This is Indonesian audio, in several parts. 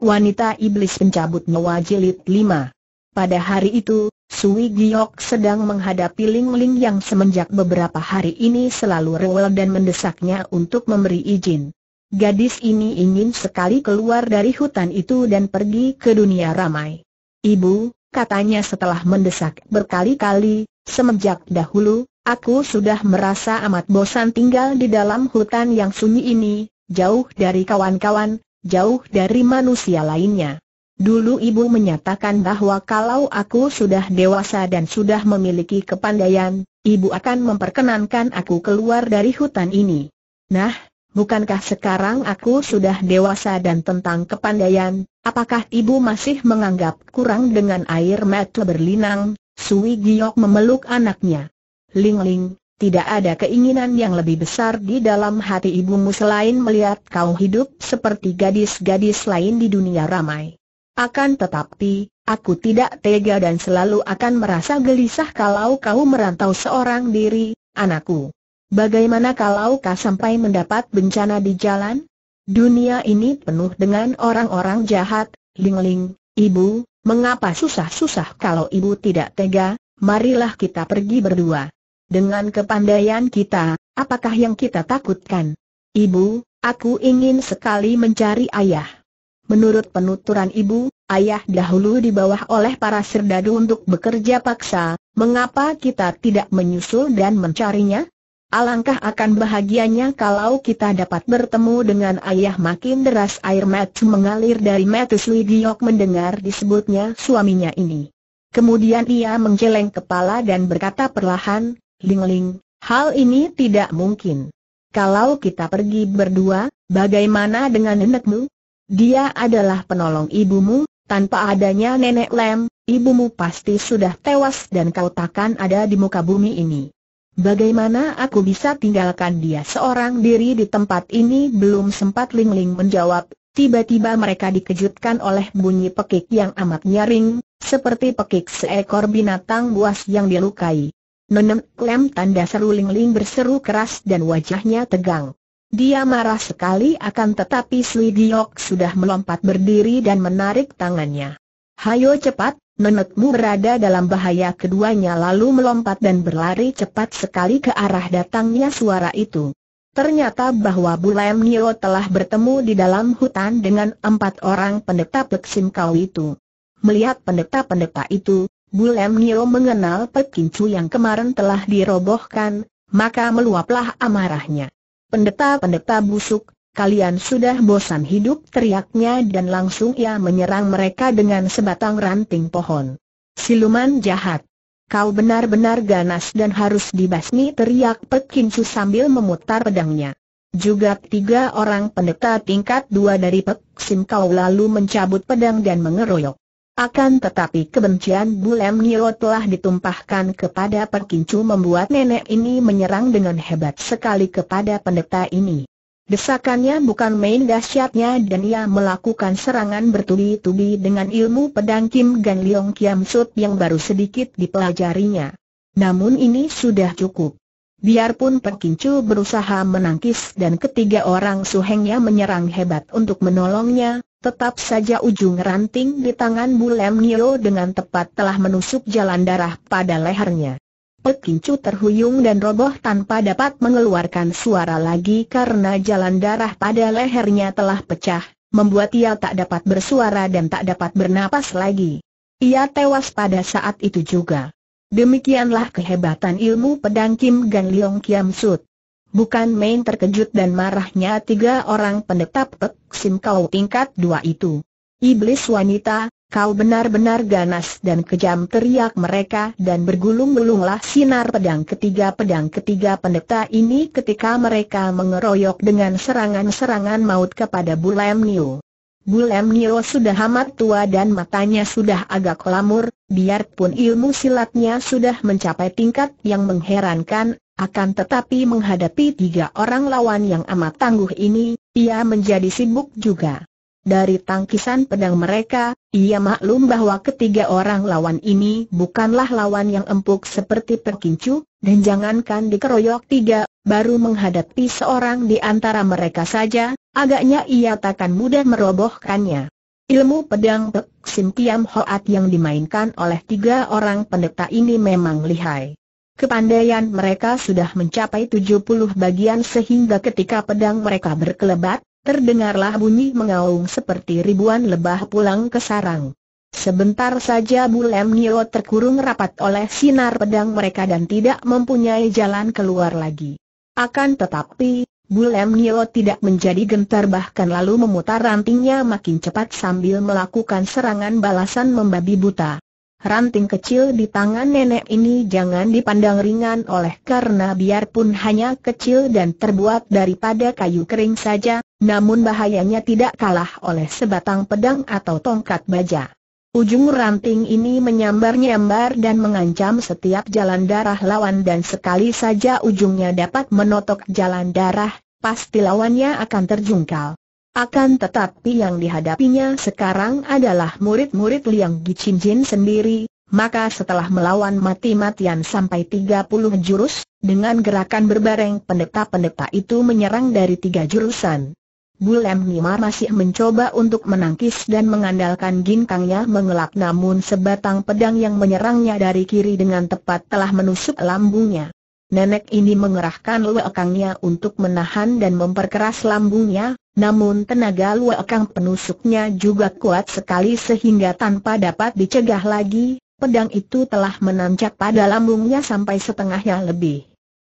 Wanita Iblis Pencabut Nyawa Jilid 5 Pada hari itu, Sui Giok sedang menghadapi Ling Ling yang semenjak beberapa hari ini selalu rewel dan mendesaknya untuk memberi izin. Gadis ini ingin sekali keluar dari hutan itu dan pergi ke dunia ramai. Ibu, katanya setelah mendesak berkali-kali, semenjak dahulu, aku sudah merasa amat bosan tinggal di dalam hutan yang sunyi ini, jauh dari kawan-kawan, jauh dari manusia lainnya. Dulu ibu menyatakan bahwa kalau aku sudah dewasa dan sudah memiliki kepandaian, ibu akan memperkenankan aku keluar dari hutan ini. Nah, bukankah sekarang aku sudah dewasa dan tentang kepandaian, apakah ibu masih menganggap kurang dengan air mata berlinang? Sui Giok memeluk anaknya. Ling Ling, tidak ada keinginan yang lebih besar di dalam hati ibumu selain melihat kau hidup seperti gadis-gadis lain di dunia ramai. Akan tetapi, aku tidak tega dan selalu akan merasa gelisah kalau kau merantau seorang diri, anakku. Bagaimana kalau kau sampai mendapat bencana di jalan? Dunia ini penuh dengan orang-orang jahat, Lingling, ibu, mengapa susah-susah kalau ibu tidak tega, marilah kita pergi berdua. Dengan kepandaian kita, apakah yang kita takutkan? Ibu, aku ingin sekali mencari ayah. Menurut penuturan ibu, ayah dahulu dibawa oleh para serdadu untuk bekerja paksa, mengapa kita tidak menyusul dan mencarinya? Alangkah akan bahagianya kalau kita dapat bertemu dengan ayah makin deras air mata mengalir dari mata Suigiok mendengar disebutnya suaminya ini. Kemudian ia menggeleng kepala dan berkata perlahan, Lingling, hal ini tidak mungkin. Kalau kita pergi berdua, bagaimana dengan nenekmu? Dia adalah penolong ibumu, tanpa adanya nenek lem, ibumu pasti sudah tewas dan kau takkan ada di muka bumi ini. Bagaimana aku bisa tinggalkan dia seorang diri di tempat ini? Belum sempat Lingling menjawab, tiba-tiba mereka dikejutkan oleh bunyi pekik yang amat nyaring, seperti pekik seekor binatang buas yang dilukai. Nenek klem tanda seru Ling berseru keras dan wajahnya tegang. Dia marah sekali akan tetapi Sui Giok sudah melompat berdiri dan menarik tangannya. Hayo cepat, nenekmu berada dalam bahaya keduanya lalu melompat dan berlari cepat sekali ke arah datangnya suara itu. Ternyata bahwa Bulem Nio telah bertemu di dalam hutan dengan empat orang pendeta Peksim Kau itu. Melihat pendeta-pendeta itu, Bulem Nio mengenal pekincu yang kemarin telah dirobohkan, maka meluaplah amarahnya. Pendeta-pendeta busuk, kalian sudah bosan hidup teriaknya dan langsung ia menyerang mereka dengan sebatang ranting pohon. Siluman jahat. Kau benar-benar ganas dan harus dibasmi teriak pekincu sambil memutar pedangnya. Juga tiga orang pendeta tingkat dua dari Pek Sim Kau lalu mencabut pedang dan mengeroyok. Akan tetapi kebencian Bulem Nio telah ditumpahkan kepada Perkincu membuat nenek ini menyerang dengan hebat sekali kepada pendeta ini. Desakannya bukan main dahsyatnya dan ia melakukan serangan bertubi-tubi dengan ilmu pedang Kim Gan Leong Kiam Sut yang baru sedikit dipelajarinya. Namun ini sudah cukup. Biarpun Perkincu berusaha menangkis dan ketiga orang suhengnya menyerang hebat untuk menolongnya, Tetap saja ujung ranting di tangan Bulem Nio dengan tepat telah menusuk jalan darah pada lehernya. Pekincu terhuyung dan roboh tanpa dapat mengeluarkan suara lagi karena jalan darah pada lehernya telah pecah, membuat ia tak dapat bersuara dan tak dapat bernapas lagi. Ia tewas pada saat itu juga. Demikianlah kehebatan ilmu pedang Kim Gan Leong Kiam Sut. Bukan main terkejut dan marahnya tiga orang pendeta Pek Sim Kau tingkat dua itu. Iblis wanita, kau benar-benar ganas dan kejam teriak mereka dan bergulung-gulunglah sinar pedang ketiga pedang ketiga pendeta ini ketika mereka mengeroyok dengan serangan-serangan maut kepada Bulem Nio. Bulem Nio sudah amat tua dan matanya sudah agak lamur, biarpun ilmu silatnya sudah mencapai tingkat yang mengherankan, akan tetapi menghadapi tiga orang lawan yang amat tangguh ini, ia menjadi sibuk juga. Dari tangkisan pedang mereka, ia maklum bahwa ketiga orang lawan ini bukanlah lawan yang empuk seperti perkincu, dan jangankan dikeroyok tiga, baru menghadapi seorang di antara mereka saja, agaknya ia takkan mudah merobohkannya. Ilmu pedang Pek Sim Kiam Hoat yang dimainkan oleh tiga orang pendeta ini memang lihai. Kepandaian mereka sudah mencapai tujuh puluh bagian sehingga ketika pedang mereka berkelebat, terdengarlah bunyi mengaung seperti ribuan lebah pulang ke sarang. Sebentar saja Bulem Nio terkurung rapat oleh sinar pedang mereka dan tidak mempunyai jalan keluar lagi. Akan tetapi, Bulem Nio tidak menjadi gentar bahkan lalu memutar rantingnya makin cepat sambil melakukan serangan balasan membabi buta. Ranting kecil di tangan nenek ini jangan dipandang ringan oleh karena biarpun hanya kecil dan terbuat daripada kayu kering saja, namun bahayanya tidak kalah oleh sebatang pedang atau tongkat baja. Ujung ranting ini menyambar-nyambar dan mengancam setiap jalan darah lawan dan sekali saja ujungnya dapat menotok jalan darah, pasti lawannya akan terjungkal. Akan tetapi yang dihadapinya sekarang adalah murid-murid Liang Gicinjin sendiri, maka setelah melawan mati-matian sampai tiga puluh jurus, dengan gerakan berbareng pendeta-pendeta itu menyerang dari tiga jurusan. Bulem Nima masih mencoba untuk menangkis dan mengandalkan ginkangnya mengelak namun sebatang pedang yang menyerangnya dari kiri dengan tepat telah menusuk lambungnya nenek ini mengerahkan luekangnya untuk menahan dan memperkeras lambungnya, namun tenaga luekang penusuknya juga kuat sekali sehingga tanpa dapat dicegah lagi, pedang itu telah menancap pada lambungnya sampai setengahnya lebih.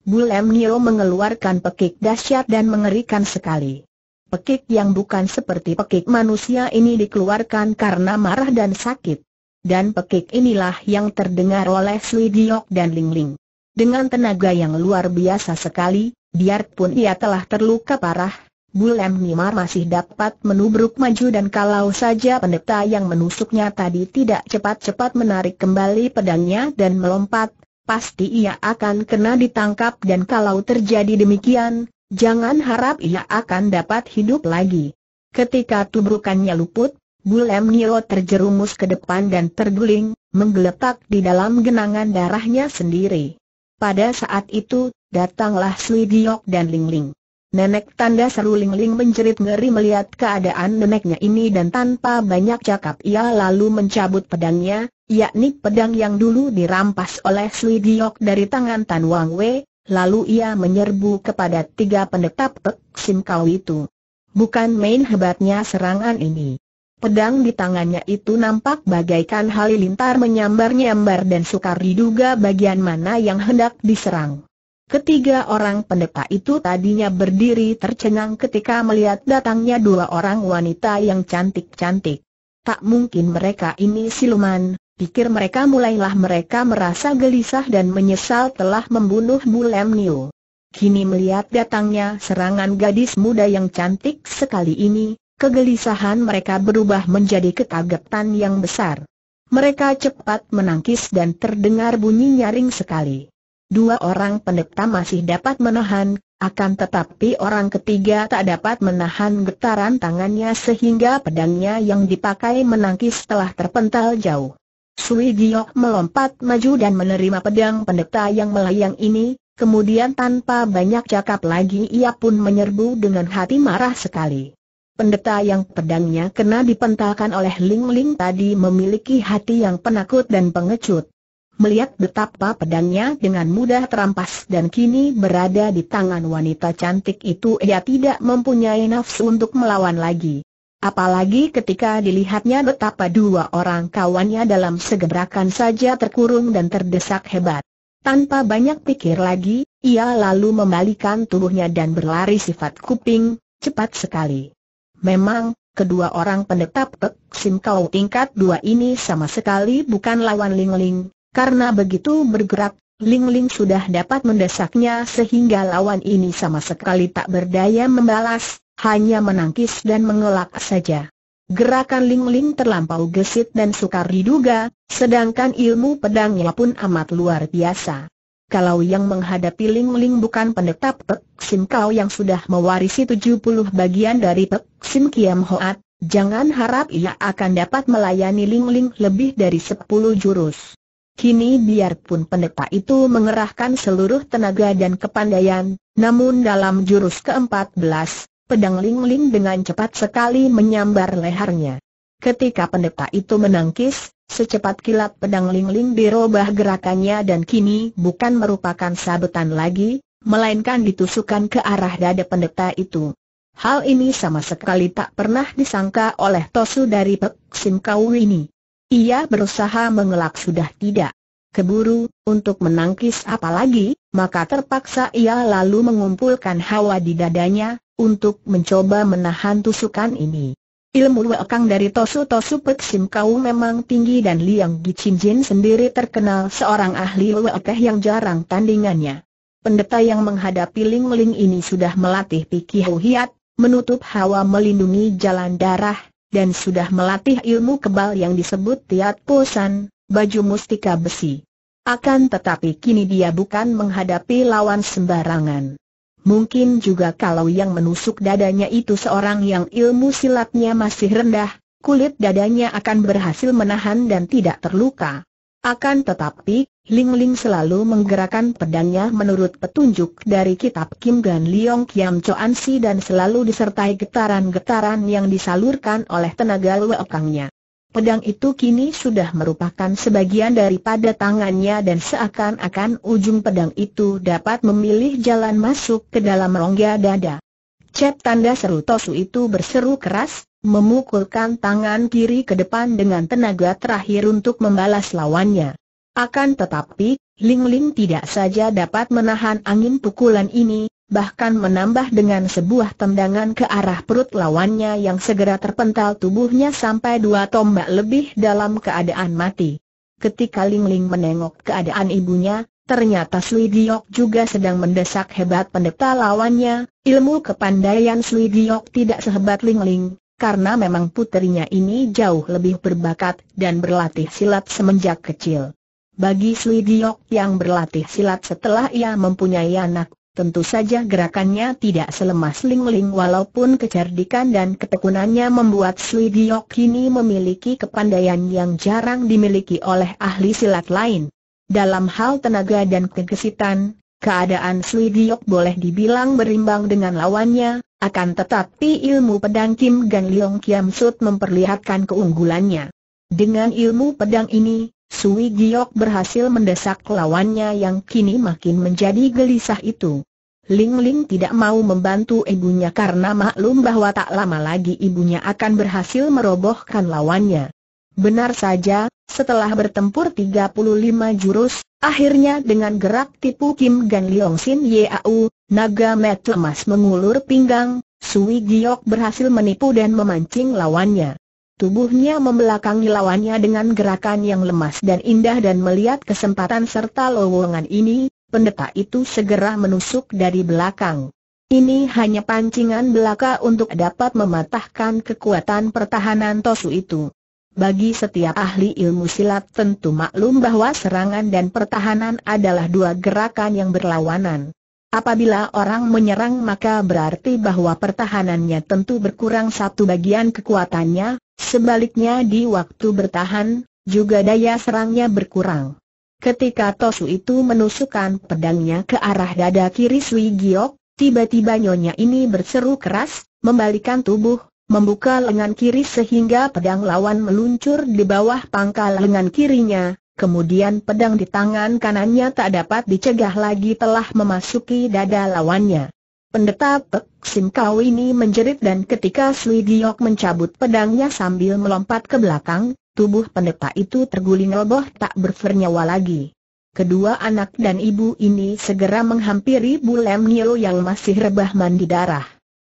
Bulem Nio mengeluarkan pekik dahsyat dan mengerikan sekali. Pekik yang bukan seperti pekik manusia ini dikeluarkan karena marah dan sakit. Dan pekik inilah yang terdengar oleh Sui Giok dan Ling Ling. Dengan tenaga yang luar biasa sekali, biarpun ia telah terluka parah, Bulem Nimar masih dapat menubruk maju dan kalau saja pendeta yang menusuknya tadi tidak cepat-cepat menarik kembali pedangnya dan melompat, pasti ia akan kena ditangkap dan kalau terjadi demikian, jangan harap ia akan dapat hidup lagi. Ketika tubrukannya luput, Bulem Nilo terjerumus ke depan dan terguling, menggeletak di dalam genangan darahnya sendiri. Pada saat itu, datanglah Sui Giok dan Ling Ling. Nenek tanda seru Ling Ling menjerit ngeri melihat keadaan neneknya ini dan tanpa banyak cakap ia lalu mencabut pedangnya, yakni pedang yang dulu dirampas oleh Sui Giok dari tangan Tan Wang Wei, lalu ia menyerbu kepada tiga penetap Pek Sim Kau itu. Bukan main hebatnya serangan ini. Pedang di tangannya itu nampak bagaikan halilintar menyambar-nyambar dan sukar diduga bagian mana yang hendak diserang. Ketiga orang pendeta itu tadinya berdiri tercengang ketika melihat datangnya dua orang wanita yang cantik-cantik. Tak mungkin mereka ini siluman, pikir mereka mulailah mereka merasa gelisah dan menyesal telah membunuh Bulem Niu. Kini melihat datangnya serangan gadis muda yang cantik sekali ini, Kegelisahan mereka berubah menjadi ketagetan yang besar. Mereka cepat menangkis dan terdengar bunyi nyaring sekali. Dua orang pendeta masih dapat menahan, akan tetapi orang ketiga tak dapat menahan getaran tangannya sehingga pedangnya yang dipakai menangkis telah terpental jauh. Sui Giok melompat maju dan menerima pedang pendeta yang melayang ini, kemudian tanpa banyak cakap lagi ia pun menyerbu dengan hati marah sekali. Pendeta yang pedangnya kena dipentalkan oleh Ling Ling tadi memiliki hati yang penakut dan pengecut. Melihat betapa pedangnya dengan mudah terampas dan kini berada di tangan wanita cantik itu ia tidak mempunyai nafsu untuk melawan lagi. Apalagi ketika dilihatnya betapa dua orang kawannya dalam segebrakan saja terkurung dan terdesak hebat. Tanpa banyak pikir lagi, ia lalu membalikan tubuhnya dan berlari sifat kuping, cepat sekali. Memang, kedua orang pendeta Pek Sim tingkat dua ini sama sekali bukan lawan Ling Ling, karena begitu bergerak, Ling Ling sudah dapat mendesaknya sehingga lawan ini sama sekali tak berdaya membalas, hanya menangkis dan mengelak saja. Gerakan Ling Ling terlampau gesit dan sukar diduga, sedangkan ilmu pedangnya pun amat luar biasa kalau yang menghadapi Ling Ling bukan pendeta Pek Sim Kau yang sudah mewarisi 70 bagian dari Pek Sim Kiam Hoat, jangan harap ia akan dapat melayani Ling Ling lebih dari 10 jurus. Kini biarpun pendeta itu mengerahkan seluruh tenaga dan kepandaian, namun dalam jurus ke-14, pedang Ling Ling dengan cepat sekali menyambar lehernya. Ketika pendeta itu menangkis, Secepat kilat pedang Lingling dirobah gerakannya dan kini bukan merupakan sabetan lagi, melainkan ditusukan ke arah dada pendeta itu. Hal ini sama sekali tak pernah disangka oleh Tosu dari Pek Sim Kau ini. Ia berusaha mengelak sudah tidak keburu, untuk menangkis apalagi, maka terpaksa ia lalu mengumpulkan hawa di dadanya, untuk mencoba menahan tusukan ini. Ilmu Wekang dari Tosu Tosu Pek Sim Kau memang tinggi dan Liang Gicin Jin sendiri terkenal seorang ahli Wekah yang jarang tandingannya. Pendeta yang menghadapi Ling Ling ini sudah melatih pikir hiat, menutup hawa melindungi jalan darah, dan sudah melatih ilmu kebal yang disebut Tiat Posan, baju mustika besi. Akan tetapi kini dia bukan menghadapi lawan sembarangan. Mungkin juga kalau yang menusuk dadanya itu seorang yang ilmu silatnya masih rendah, kulit dadanya akan berhasil menahan dan tidak terluka. Akan tetapi, Ling Ling selalu menggerakkan pedangnya menurut petunjuk dari kitab Kim Gan Liong Kiam Choan Si dan selalu disertai getaran-getaran yang disalurkan oleh tenaga Okangnya. Pedang itu kini sudah merupakan sebagian daripada tangannya dan seakan-akan ujung pedang itu dapat memilih jalan masuk ke dalam rongga dada. Cep tanda seru Tosu itu berseru keras, memukulkan tangan kiri ke depan dengan tenaga terakhir untuk membalas lawannya. Akan tetapi, Ling Ling tidak saja dapat menahan angin pukulan ini, bahkan menambah dengan sebuah tendangan ke arah perut lawannya yang segera terpental tubuhnya sampai dua tombak lebih dalam keadaan mati. Ketika Ling Ling menengok keadaan ibunya, ternyata Sui Giok juga sedang mendesak hebat pendeta lawannya, ilmu kepandaian Sui Giok tidak sehebat Ling Ling, karena memang putrinya ini jauh lebih berbakat dan berlatih silat semenjak kecil. Bagi Sui Giok yang berlatih silat setelah ia mempunyai anak, Tentu saja gerakannya tidak selemas Ling Ling walaupun kecerdikan dan ketekunannya membuat Sui Giok kini memiliki kepandaian yang jarang dimiliki oleh ahli silat lain. Dalam hal tenaga dan kegesitan, keadaan Sui Giok boleh dibilang berimbang dengan lawannya, akan tetapi ilmu pedang Kim Gan Leong Kiam Sut memperlihatkan keunggulannya. Dengan ilmu pedang ini, Sui Giok berhasil mendesak lawannya yang kini makin menjadi gelisah itu. Ling Ling tidak mau membantu ibunya karena maklum bahwa tak lama lagi ibunya akan berhasil merobohkan lawannya. Benar saja, setelah bertempur 35 jurus, akhirnya dengan gerak tipu Kim Gan Leong Sin Yau, naga met lemas mengulur pinggang, Sui Giok berhasil menipu dan memancing lawannya. Tubuhnya membelakangi lawannya dengan gerakan yang lemas dan indah dan melihat kesempatan serta lowongan ini, pendeta itu segera menusuk dari belakang. Ini hanya pancingan belaka untuk dapat mematahkan kekuatan pertahanan Tosu itu. Bagi setiap ahli ilmu silat tentu maklum bahwa serangan dan pertahanan adalah dua gerakan yang berlawanan. Apabila orang menyerang maka berarti bahwa pertahanannya tentu berkurang satu bagian kekuatannya, Sebaliknya di waktu bertahan, juga daya serangnya berkurang. Ketika Tosu itu menusukkan pedangnya ke arah dada kiri Sui Giok, tiba-tiba nyonya ini berseru keras, membalikan tubuh, membuka lengan kiri sehingga pedang lawan meluncur di bawah pangkal lengan kirinya, kemudian pedang di tangan kanannya tak dapat dicegah lagi telah memasuki dada lawannya. Pendeta Pek Sim ini menjerit dan ketika Sui Giok mencabut pedangnya sambil melompat ke belakang, tubuh pendeta itu terguling roboh tak bernyawa lagi. Kedua anak dan ibu ini segera menghampiri Bu Lem Nio yang masih rebah mandi darah.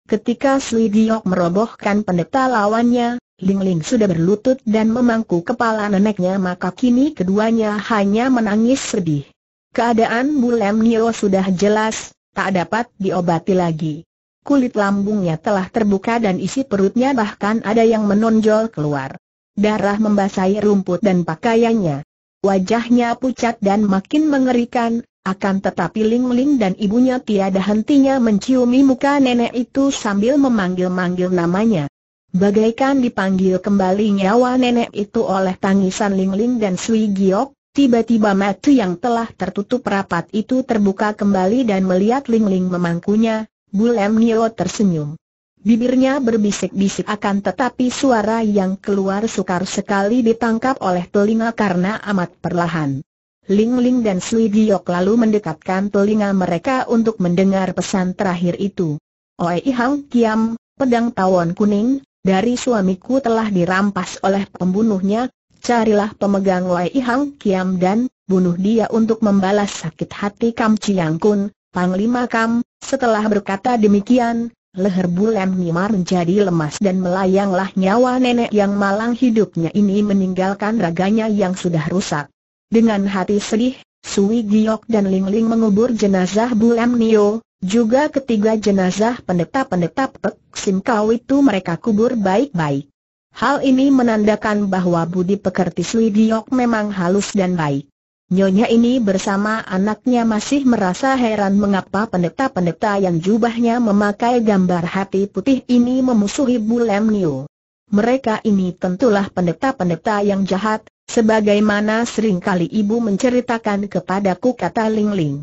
Ketika Sui Giok merobohkan pendeta lawannya, Ling Ling sudah berlutut dan memangku kepala neneknya maka kini keduanya hanya menangis sedih. Keadaan Bu Lem Nio sudah jelas, tak dapat diobati lagi. Kulit lambungnya telah terbuka dan isi perutnya bahkan ada yang menonjol keluar. Darah membasahi rumput dan pakaiannya. Wajahnya pucat dan makin mengerikan, akan tetapi Ling Ling dan ibunya tiada hentinya menciumi muka nenek itu sambil memanggil-manggil namanya. Bagaikan dipanggil kembali nyawa nenek itu oleh tangisan Ling Ling dan Sui Giok, Tiba-tiba mata yang telah tertutup rapat itu terbuka kembali dan melihat Ling Ling memangkunya, Bulem Nio tersenyum. Bibirnya berbisik-bisik akan tetapi suara yang keluar sukar sekali ditangkap oleh telinga karena amat perlahan. Ling Ling dan Sui Giok lalu mendekatkan telinga mereka untuk mendengar pesan terakhir itu. Oi Hang Kiam, pedang tawon kuning, dari suamiku telah dirampas oleh pembunuhnya, carilah pemegang Wei Hang Kiam dan bunuh dia untuk membalas sakit hati Kam Chiang Kun, Panglima Kam. Setelah berkata demikian, leher Bulan Nimar menjadi lemas dan melayanglah nyawa nenek yang malang hidupnya ini meninggalkan raganya yang sudah rusak. Dengan hati sedih, Sui Giok dan Ling Ling mengubur jenazah Bulem Nio, juga ketiga jenazah pendeta-pendeta Pek Sim Kau itu mereka kubur baik-baik. Hal ini menandakan bahwa budi pekerti Sui memang halus dan baik. Nyonya ini bersama anaknya masih merasa heran mengapa pendeta-pendeta yang jubahnya memakai gambar hati putih ini memusuhi Bulem Niu. Mereka ini tentulah pendeta-pendeta yang jahat, sebagaimana seringkali ibu menceritakan kepadaku kata Ling Ling.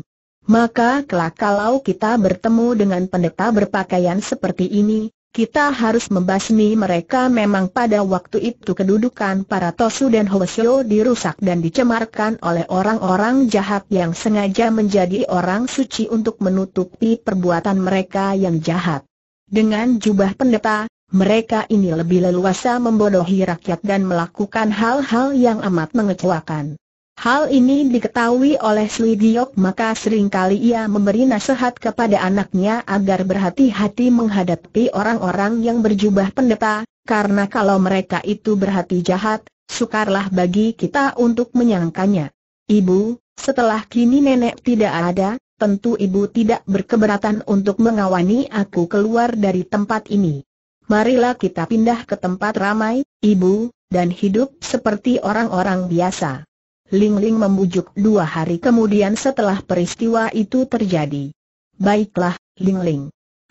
Maka kelak kalau kita bertemu dengan pendeta berpakaian seperti ini, kita harus membasmi mereka memang pada waktu itu kedudukan para Tosu dan Hoesyo dirusak dan dicemarkan oleh orang-orang jahat yang sengaja menjadi orang suci untuk menutupi perbuatan mereka yang jahat. Dengan jubah pendeta, mereka ini lebih leluasa membodohi rakyat dan melakukan hal-hal yang amat mengecewakan. Hal ini diketahui oleh Sui Giok maka seringkali ia memberi nasihat kepada anaknya agar berhati-hati menghadapi orang-orang yang berjubah pendeta, karena kalau mereka itu berhati jahat, sukarlah bagi kita untuk menyangkanya. Ibu, setelah kini nenek tidak ada, tentu ibu tidak berkeberatan untuk mengawani aku keluar dari tempat ini. Marilah kita pindah ke tempat ramai, ibu, dan hidup seperti orang-orang biasa. Ling Ling membujuk dua hari kemudian setelah peristiwa itu terjadi. Baiklah, Ling Ling.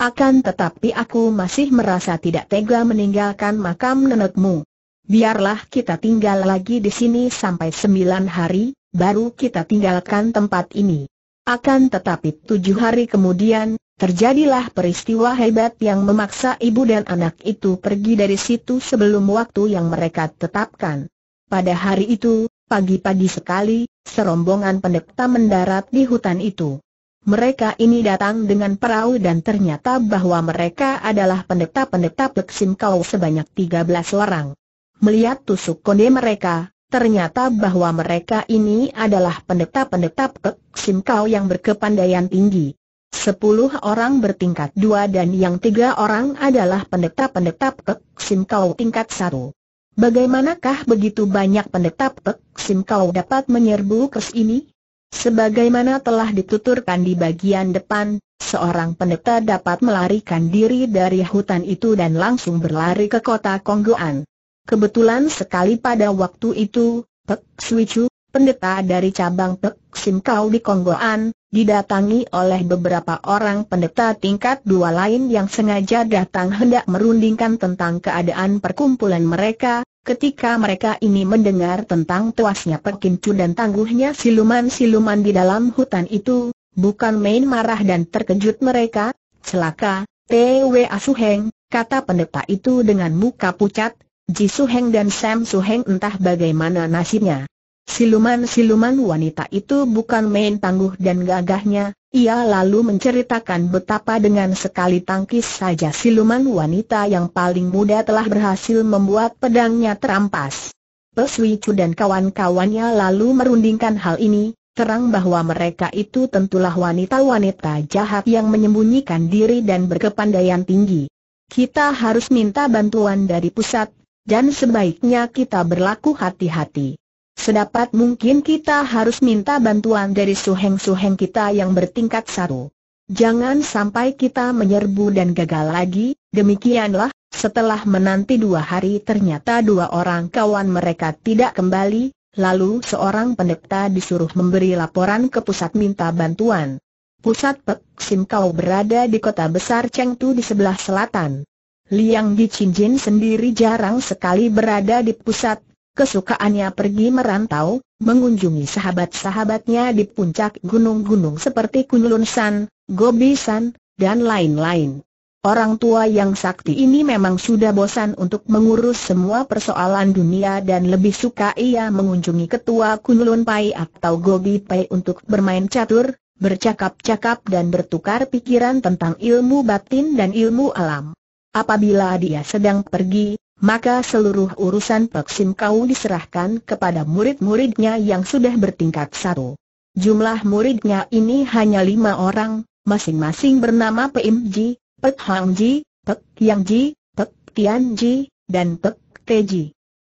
Akan tetapi aku masih merasa tidak tega meninggalkan makam nenekmu. Biarlah kita tinggal lagi di sini sampai sembilan hari, baru kita tinggalkan tempat ini. Akan tetapi tujuh hari kemudian, terjadilah peristiwa hebat yang memaksa ibu dan anak itu pergi dari situ sebelum waktu yang mereka tetapkan. Pada hari itu, Pagi-pagi sekali, serombongan pendekta mendarat di hutan itu. Mereka ini datang dengan perahu dan ternyata bahwa mereka adalah pendeta-pendeta Peksim Kau sebanyak 13 orang. Melihat tusuk konde mereka, ternyata bahwa mereka ini adalah pendeta-pendeta Peksim Kau yang berkepandaian tinggi. Sepuluh orang bertingkat dua dan yang tiga orang adalah pendeta-pendeta Peksim Kau tingkat satu. Bagaimanakah begitu banyak pendeta Pek Sim kau dapat menyerbu kes ini? Sebagaimana telah dituturkan di bagian depan, seorang pendeta dapat melarikan diri dari hutan itu dan langsung berlari ke kota Konggoan. Kebetulan sekali pada waktu itu, Pek Suicu, pendeta dari cabang Pek Sim Kau di Konggoan, didatangi oleh beberapa orang pendeta tingkat dua lain yang sengaja datang hendak merundingkan tentang keadaan perkumpulan mereka, ketika mereka ini mendengar tentang tuasnya Pekincu dan tangguhnya siluman-siluman di dalam hutan itu, bukan main marah dan terkejut mereka, celaka, T.W. Asuheng, kata pendeta itu dengan muka pucat, Ji Suheng dan Sam Suheng entah bagaimana nasibnya. Siluman-siluman wanita itu bukan main tangguh dan gagahnya, ia lalu menceritakan betapa dengan sekali tangkis saja siluman wanita yang paling muda telah berhasil membuat pedangnya terampas. Peswicu dan kawan-kawannya lalu merundingkan hal ini, terang bahwa mereka itu tentulah wanita-wanita jahat yang menyembunyikan diri dan berkepandaian tinggi. Kita harus minta bantuan dari pusat, dan sebaiknya kita berlaku hati-hati. Sedapat mungkin kita harus minta bantuan dari suheng-suheng kita yang bertingkat satu. Jangan sampai kita menyerbu dan gagal lagi, demikianlah, setelah menanti dua hari ternyata dua orang kawan mereka tidak kembali, lalu seorang pendeta disuruh memberi laporan ke pusat minta bantuan. Pusat Pek Sim berada di kota besar Chengdu di sebelah selatan. Liang Gicinjin sendiri jarang sekali berada di pusat kesukaannya pergi merantau, mengunjungi sahabat-sahabatnya di puncak gunung-gunung seperti San, Gobi San, dan lain-lain. Orang tua yang sakti ini memang sudah bosan untuk mengurus semua persoalan dunia dan lebih suka ia mengunjungi ketua Kunlun Pai atau Gobi Pai untuk bermain catur, bercakap-cakap dan bertukar pikiran tentang ilmu batin dan ilmu alam. Apabila dia sedang pergi, maka seluruh urusan Peksim Kau diserahkan kepada murid-muridnya yang sudah bertingkat satu. Jumlah muridnya ini hanya lima orang, masing-masing bernama Peim Ji, Pek Hang Ji, Pek Yang Ji, Pek Tian Ji, dan Pek Te Ji.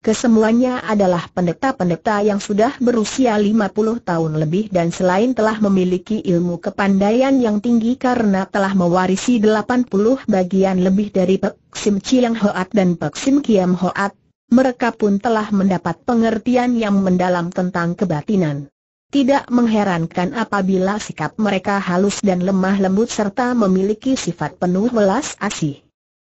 Kesemuanya adalah pendeta-pendeta yang sudah berusia 50 tahun lebih dan selain telah memiliki ilmu kepandaian yang tinggi karena telah mewarisi 80 bagian lebih dari Pek Sim Chiang Hoat dan Pek Sim Kiam Hoat, mereka pun telah mendapat pengertian yang mendalam tentang kebatinan. Tidak mengherankan apabila sikap mereka halus dan lemah lembut serta memiliki sifat penuh welas asih.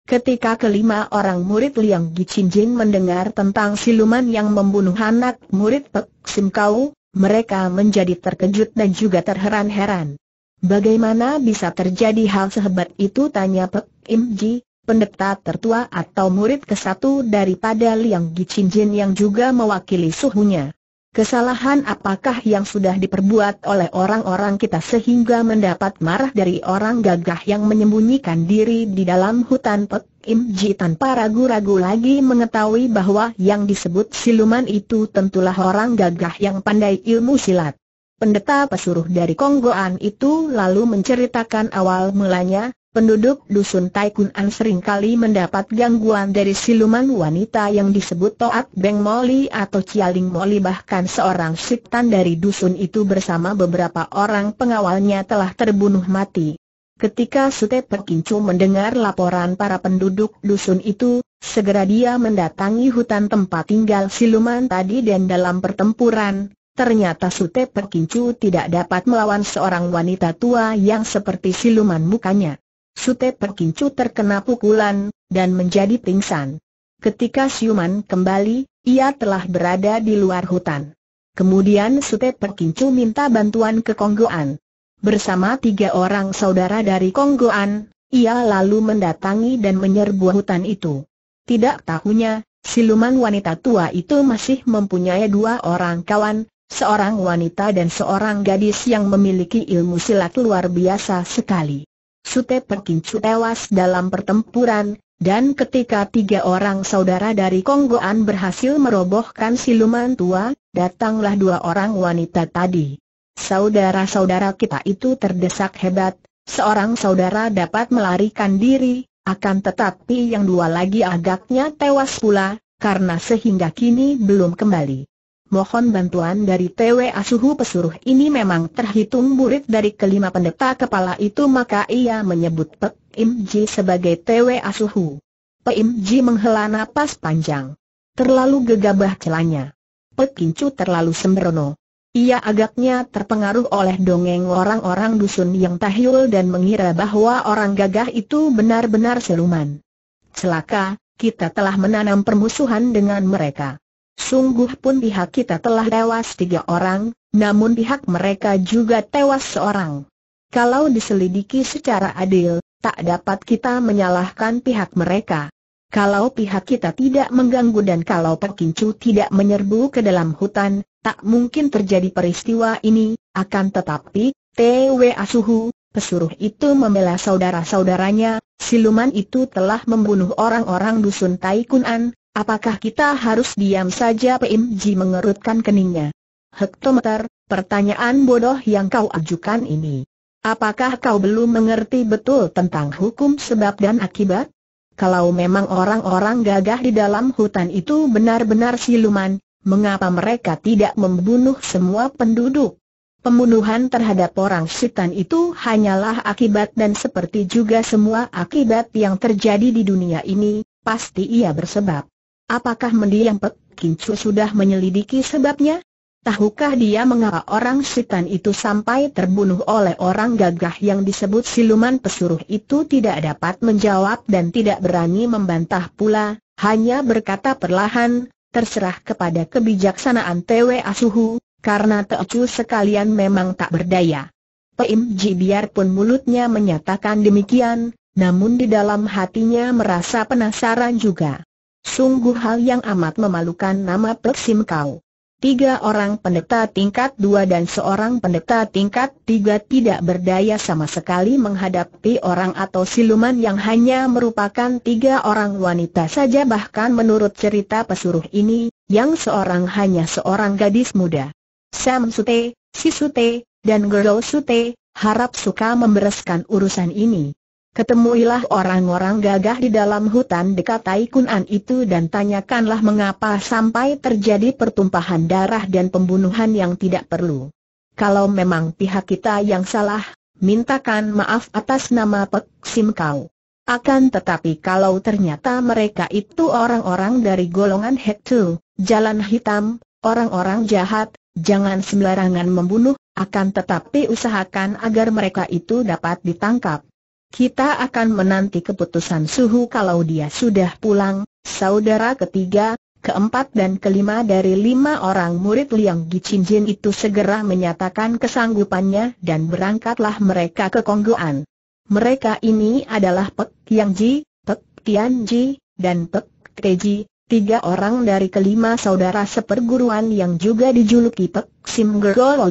Ketika kelima orang murid Liang Gicinjing mendengar tentang siluman yang membunuh anak murid Pek Sim Kau, mereka menjadi terkejut dan juga terheran-heran. Bagaimana bisa terjadi hal sehebat itu tanya Pek Im Ji, pendeta tertua atau murid kesatu daripada Liang Gicinjin yang juga mewakili suhunya. Kesalahan apakah yang sudah diperbuat oleh orang-orang kita sehingga mendapat marah dari orang gagah yang menyembunyikan diri di dalam hutan Pek Im Ji tanpa ragu-ragu lagi mengetahui bahwa yang disebut siluman itu tentulah orang gagah yang pandai ilmu silat. Pendeta pesuruh dari Konggoan itu lalu menceritakan awal mulanya, penduduk dusun Taikunan seringkali mendapat gangguan dari siluman wanita yang disebut Toat Beng Moli atau Cialing Moli bahkan seorang siptan dari dusun itu bersama beberapa orang pengawalnya telah terbunuh mati. Ketika Sute Pekincu mendengar laporan para penduduk dusun itu, segera dia mendatangi hutan tempat tinggal siluman tadi dan dalam pertempuran, Ternyata Sute Perkincu tidak dapat melawan seorang wanita tua yang seperti siluman mukanya. Sute Perkincu terkena pukulan, dan menjadi pingsan. Ketika Siuman kembali, ia telah berada di luar hutan. Kemudian Sute Perkincu minta bantuan ke Konggoan. Bersama tiga orang saudara dari Konggoan, ia lalu mendatangi dan menyerbu hutan itu. Tidak tahunya, siluman wanita tua itu masih mempunyai dua orang kawan, seorang wanita dan seorang gadis yang memiliki ilmu silat luar biasa sekali. Sute Perkincu tewas dalam pertempuran, dan ketika tiga orang saudara dari Konggoan berhasil merobohkan siluman tua, datanglah dua orang wanita tadi. Saudara-saudara kita itu terdesak hebat, seorang saudara dapat melarikan diri, akan tetapi yang dua lagi agaknya tewas pula, karena sehingga kini belum kembali. Mohon bantuan dari TW Asuhu pesuruh ini memang terhitung murid dari kelima pendeta kepala itu maka ia menyebut Pek Im Ji sebagai TW Asuhu. Pek Im Ji menghela napas panjang. Terlalu gegabah celanya. Pek Kincu terlalu sembrono. Ia agaknya terpengaruh oleh dongeng orang-orang dusun yang tahyul dan mengira bahwa orang gagah itu benar-benar seluman. Celaka, kita telah menanam permusuhan dengan mereka. Sungguh pun pihak kita telah tewas tiga orang, namun pihak mereka juga tewas seorang. Kalau diselidiki secara adil, tak dapat kita menyalahkan pihak mereka. Kalau pihak kita tidak mengganggu dan kalau Pekincu tidak menyerbu ke dalam hutan, tak mungkin terjadi peristiwa ini, akan tetapi, T.W. Asuhu, pesuruh itu membela saudara-saudaranya, siluman itu telah membunuh orang-orang dusun Taikunan, Apakah kita harus diam saja Pim Ji mengerutkan keningnya? Hektometer, pertanyaan bodoh yang kau ajukan ini. Apakah kau belum mengerti betul tentang hukum sebab dan akibat? Kalau memang orang-orang gagah di dalam hutan itu benar-benar siluman, mengapa mereka tidak membunuh semua penduduk? Pembunuhan terhadap orang setan itu hanyalah akibat dan seperti juga semua akibat yang terjadi di dunia ini, pasti ia bersebab. Apakah mendiam Pek Kincu sudah menyelidiki sebabnya? Tahukah dia mengapa orang setan itu sampai terbunuh oleh orang gagah yang disebut siluman pesuruh itu tidak dapat menjawab dan tidak berani membantah pula, hanya berkata perlahan, terserah kepada kebijaksanaan TW Asuhu, karena Teocu sekalian memang tak berdaya. Peim Ji biarpun mulutnya menyatakan demikian, namun di dalam hatinya merasa penasaran juga. Sungguh hal yang amat memalukan nama Peksim kau. Tiga orang pendeta tingkat dua dan seorang pendeta tingkat tiga tidak berdaya sama sekali menghadapi orang atau siluman yang hanya merupakan tiga orang wanita saja bahkan menurut cerita pesuruh ini, yang seorang hanya seorang gadis muda. Sam Sute, Si Sute, dan girl Sute, harap suka membereskan urusan ini. Ketemuilah orang-orang gagah di dalam hutan dekat Taikunan itu dan tanyakanlah mengapa sampai terjadi pertumpahan darah dan pembunuhan yang tidak perlu. Kalau memang pihak kita yang salah, mintakan maaf atas nama Pek Kau. Akan tetapi kalau ternyata mereka itu orang-orang dari golongan Hektu, Jalan Hitam, orang-orang jahat, jangan sembarangan membunuh, akan tetapi usahakan agar mereka itu dapat ditangkap. Kita akan menanti keputusan Suhu kalau dia sudah pulang, saudara ketiga, keempat dan kelima dari lima orang murid Liang Gicinjin itu segera menyatakan kesanggupannya dan berangkatlah mereka ke Kongguan. Mereka ini adalah Pek Yang Ji, Pek Tian Ji, dan Pek Teji, tiga orang dari kelima saudara seperguruan yang juga dijuluki Pek Sim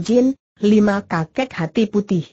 Jin, lima kakek hati putih.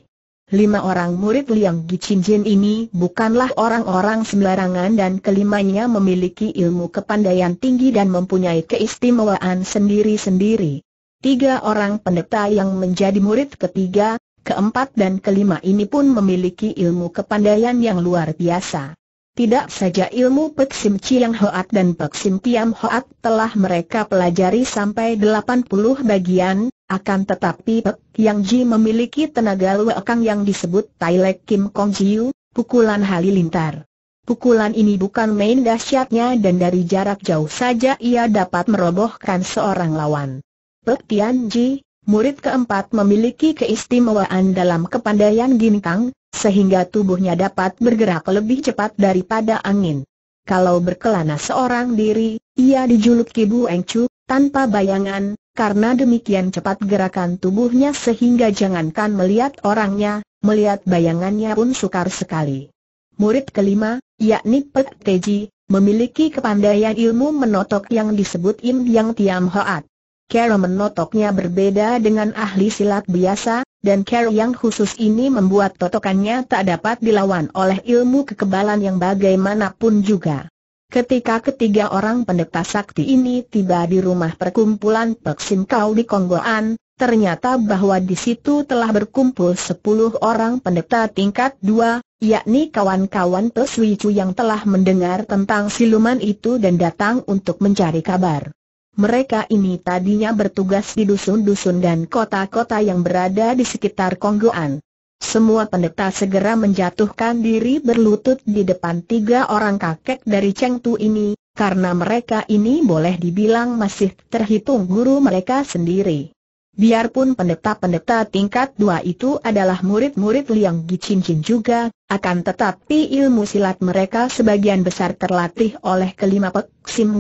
Lima orang murid Liang Jin ini bukanlah orang-orang sembarangan dan kelimanya memiliki ilmu kepandaian tinggi dan mempunyai keistimewaan sendiri-sendiri. Tiga orang pendeta yang menjadi murid ketiga, keempat dan kelima ini pun memiliki ilmu kepandaian yang luar biasa. Tidak saja ilmu Pek Sim Chiang Hoat dan Pek Sim Tiam Hoat telah mereka pelajari sampai 80 bagian, akan tetapi Pek eh, Yang Ji memiliki tenaga luakang yang disebut Tai Lek Kim Kong Jiu, pukulan halilintar. Pukulan ini bukan main dahsyatnya dan dari jarak jauh saja ia dapat merobohkan seorang lawan. Pek Tian Ji, murid keempat memiliki keistimewaan dalam kepandaian gintang, sehingga tubuhnya dapat bergerak lebih cepat daripada angin. Kalau berkelana seorang diri, ia dijuluki Bu Engcu, tanpa bayangan, karena demikian cepat gerakan tubuhnya sehingga jangankan melihat orangnya, melihat bayangannya pun sukar sekali. Murid kelima, yakni Pek Teji, memiliki kepandaian ilmu menotok yang disebut Im Yang Tiam Hoat. Kero menotoknya berbeda dengan ahli silat biasa, dan kero yang khusus ini membuat totokannya tak dapat dilawan oleh ilmu kekebalan yang bagaimanapun juga. Ketika ketiga orang pendeta sakti ini tiba di rumah perkumpulan Peksim Kau di Konggoan, ternyata bahwa di situ telah berkumpul sepuluh orang pendeta tingkat dua, yakni kawan-kawan Peswicu yang telah mendengar tentang siluman itu dan datang untuk mencari kabar. Mereka ini tadinya bertugas di dusun-dusun dan kota-kota yang berada di sekitar Konggoan. Semua pendeta segera menjatuhkan diri berlutut di depan tiga orang kakek dari Cheng Tu ini, karena mereka ini boleh dibilang masih terhitung guru mereka sendiri. Biarpun pendeta-pendeta tingkat dua itu adalah murid-murid Liang Gicincin juga, akan tetapi ilmu silat mereka sebagian besar terlatih oleh kelima Pek Sim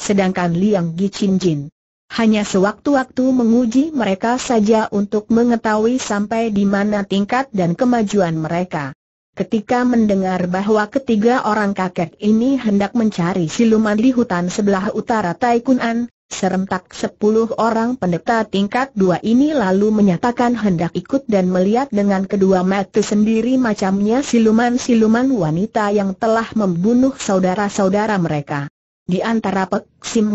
sedangkan Liang Gicincin hanya sewaktu-waktu menguji mereka saja untuk mengetahui sampai di mana tingkat dan kemajuan mereka. Ketika mendengar bahwa ketiga orang kakek ini hendak mencari siluman di hutan sebelah utara Taikunan, serentak sepuluh orang pendeta tingkat dua ini lalu menyatakan hendak ikut dan melihat dengan kedua mata sendiri macamnya siluman-siluman wanita yang telah membunuh saudara-saudara mereka. Di antara Pek Sim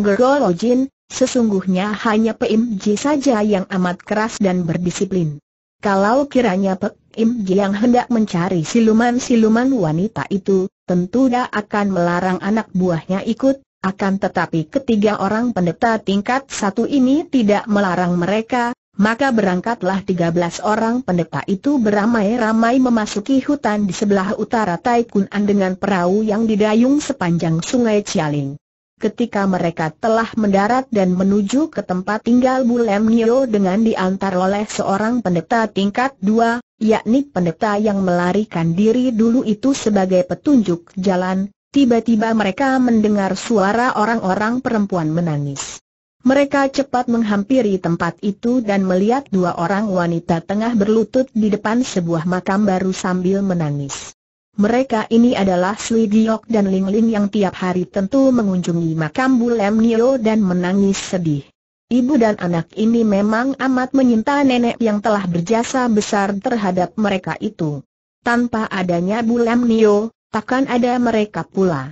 Sesungguhnya hanya Peim Ji saja yang amat keras dan berdisiplin. Kalau kiranya Peim Ji yang hendak mencari siluman-siluman wanita itu, tentu dia akan melarang anak buahnya ikut, akan tetapi ketiga orang pendeta tingkat satu ini tidak melarang mereka, maka berangkatlah 13 orang pendeta itu beramai-ramai memasuki hutan di sebelah utara Taikunan dengan perahu yang didayung sepanjang sungai Cialing. Ketika mereka telah mendarat dan menuju ke tempat tinggal Bulem Nio dengan diantar oleh seorang pendeta tingkat dua, yakni pendeta yang melarikan diri dulu itu sebagai petunjuk jalan, tiba-tiba mereka mendengar suara orang-orang perempuan menangis. Mereka cepat menghampiri tempat itu dan melihat dua orang wanita tengah berlutut di depan sebuah makam baru sambil menangis. Mereka ini adalah Sui Giok dan Ling Ling yang tiap hari tentu mengunjungi makam Bulem Nio dan menangis sedih. Ibu dan anak ini memang amat menyinta nenek yang telah berjasa besar terhadap mereka itu. Tanpa adanya Bulem Nio, takkan ada mereka pula.